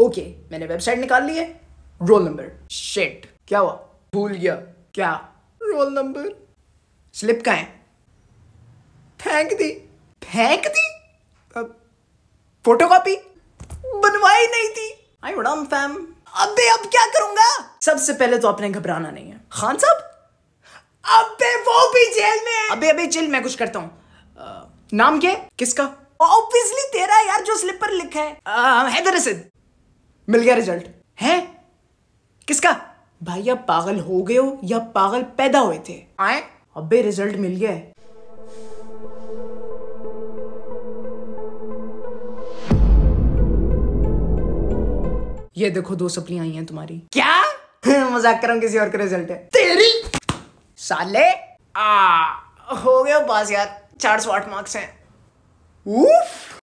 okay मैंने website निकाल ली है रोल नंबर शेट क्या हुआ भूल गया क्या रोल नंबर स्लिप का है फेंक दी फेंक दी फोटो कॉपी बनवाई नहीं थी आई उड़ाम फैम अबे अब क्या करूंगा सबसे पहले तो आपने घबराना नहीं है खान साहब अबे वो भी जेल में अबे अबे चिल मैं कुछ करता हूँ नाम क्या किसका ऑब्वियसली तेरा यार जो स्लिप पर लिखा है आ, हैदर मिल गया रिजल्ट है किसका भाई आप पागल हो गए हो या पागल पैदा हुए थे आए अबे रिजल्ट मिल गया है ये देखो दो सपनियां आई हैं तुम्हारी क्या मजाक कर रहा हूं किसी और का रिजल्ट है तेरी साले आ हो गया पास यार चार सौ आठ मार्क्स हैं उफ